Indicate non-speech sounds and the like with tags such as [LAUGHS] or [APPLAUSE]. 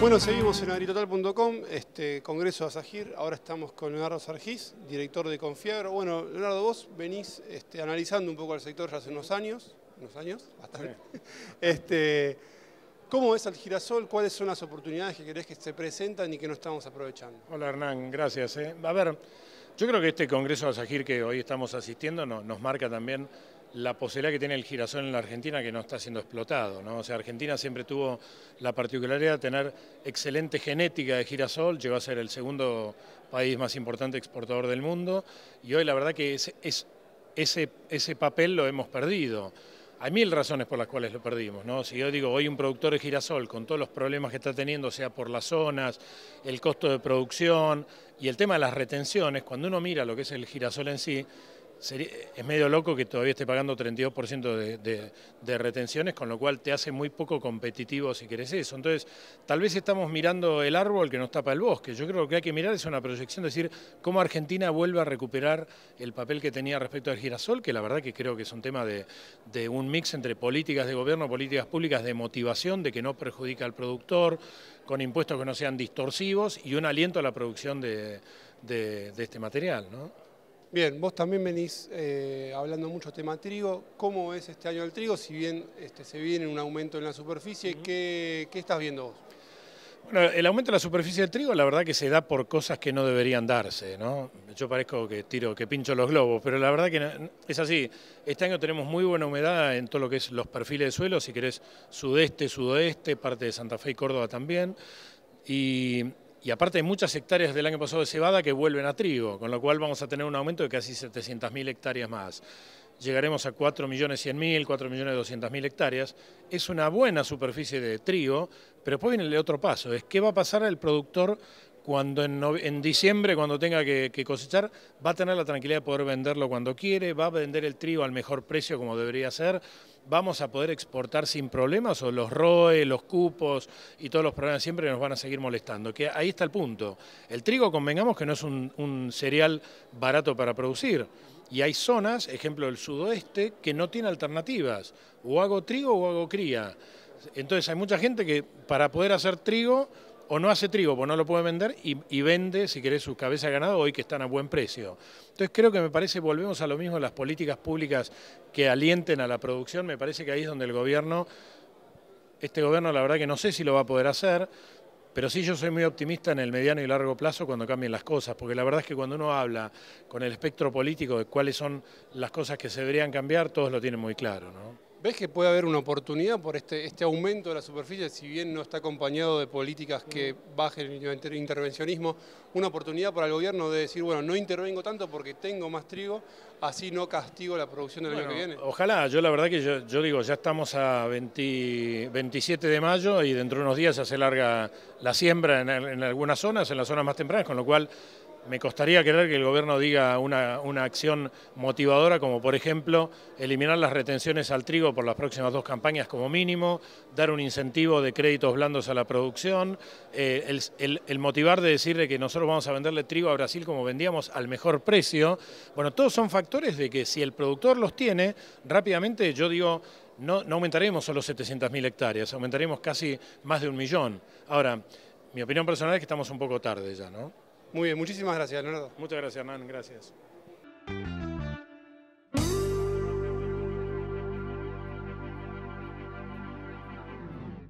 Bueno, seguimos en agritotal.com, este Congreso de Asagir, ahora estamos con Leonardo Sargís, director de Confiagro. Bueno, Leonardo, vos venís este, analizando un poco al sector ya hace unos años, unos años, bastante. [LAUGHS] Este, ¿Cómo ves al girasol? ¿Cuáles son las oportunidades que querés que se presentan y que no estamos aprovechando? Hola Hernán, gracias. Eh. A ver, yo creo que este Congreso de Asagir que hoy estamos asistiendo nos marca también la posibilidad que tiene el girasol en la Argentina que no está siendo explotado. ¿no? O sea, Argentina siempre tuvo la particularidad de tener excelente genética de girasol, llegó a ser el segundo país más importante exportador del mundo y hoy la verdad que ese, ese papel lo hemos perdido. Hay mil razones por las cuales lo perdimos, ¿no? Si yo digo, hoy un productor de girasol, con todos los problemas que está teniendo, sea por las zonas, el costo de producción y el tema de las retenciones, cuando uno mira lo que es el girasol en sí, es medio loco que todavía esté pagando 32% de, de, retenciones, con lo cual te hace muy poco competitivo si querés eso. Entonces, tal vez estamos mirando el árbol que nos tapa el bosque. Yo creo que lo que hay que mirar es una proyección, decir, cómo Argentina vuelve a recuperar el papel que tenía respecto al girasol, que la verdad que creo que es un tema de, un mix entre políticas de gobierno, políticas públicas de motivación, de que no perjudica al productor, con impuestos que no sean distorsivos y un aliento a la producción de, este material, Bien, vos también venís eh, hablando mucho tema trigo. ¿Cómo es este año el trigo? Si bien este, se viene un aumento en la superficie, ¿qué, estás viendo vos? Bueno, el aumento de la superficie del trigo, la verdad que se da por cosas que no deberían darse, ¿no? Yo parezco que tiro, que pincho los globos, pero la verdad que es así. Este año tenemos muy buena humedad en todo lo que es los perfiles de suelo, si querés sudeste, sudoeste, parte de Santa Fe y Córdoba también. Y y aparte hay muchas hectáreas del año pasado de cebada que vuelven a trigo, con lo cual vamos a tener un aumento de casi 700.000 hectáreas más. Llegaremos a 4.100.000, 4.200.000 hectáreas. Es una buena superficie de trigo, pero después viene el otro paso, es qué va a pasar al productor cuando en, diciembre, cuando tenga que, cosechar, va a tener la tranquilidad de poder venderlo cuando quiere, va a vender el trigo al mejor precio como debería ser, vamos a poder exportar sin problemas o los ROE, los cupos y todos los problemas siempre nos van a seguir molestando. Que ahí está el punto. El trigo, convengamos que no es un, cereal barato para producir. Y hay zonas, ejemplo el sudoeste, que no tiene alternativas. O hago trigo o hago cría. Entonces hay mucha gente que para poder hacer trigo o no hace trigo, pues no lo puede vender, y, vende, si querés, su cabeza ganado hoy que están a buen precio. Entonces creo que me parece, volvemos a lo mismo, las políticas públicas que alienten a la producción, me parece que ahí es donde el gobierno, este gobierno la verdad que no sé si lo va a poder hacer, pero sí yo soy muy optimista en el mediano y largo plazo cuando cambien las cosas, porque la verdad es que cuando uno habla con el espectro político de cuáles son las cosas que se deberían cambiar, todos lo tienen muy claro. ¿no? ¿Ves que puede haber una oportunidad por este, este aumento de la superficie, si bien no está acompañado de políticas que bajen el intervencionismo, una oportunidad para el gobierno de decir, bueno, no intervengo tanto porque tengo más trigo, así no castigo la producción del año que viene? Ojalá, yo la verdad que yo, digo, ya estamos a 27 de mayo y dentro de unos días se hace larga la siembra en algunas zonas, en las zonas más tempranas, con lo cual me costaría creer que el gobierno diga una, acción motivadora como por ejemplo eliminar las retenciones al trigo por las próximas dos campañas como mínimo, dar un incentivo de créditos blandos a la producción, eh, el, motivar de decirle que nosotros vamos a venderle trigo a Brasil como vendíamos al mejor precio. Bueno, todos son factores de que si el productor los tiene, rápidamente yo digo... No, no aumentaremos solo 700.000 hectáreas, aumentaremos casi más de un millón. Ahora, mi opinión personal es que estamos un poco tarde ya, ¿no? Muy bien, muchísimas gracias, Leonardo. Muchas gracias, Hernán, gracias.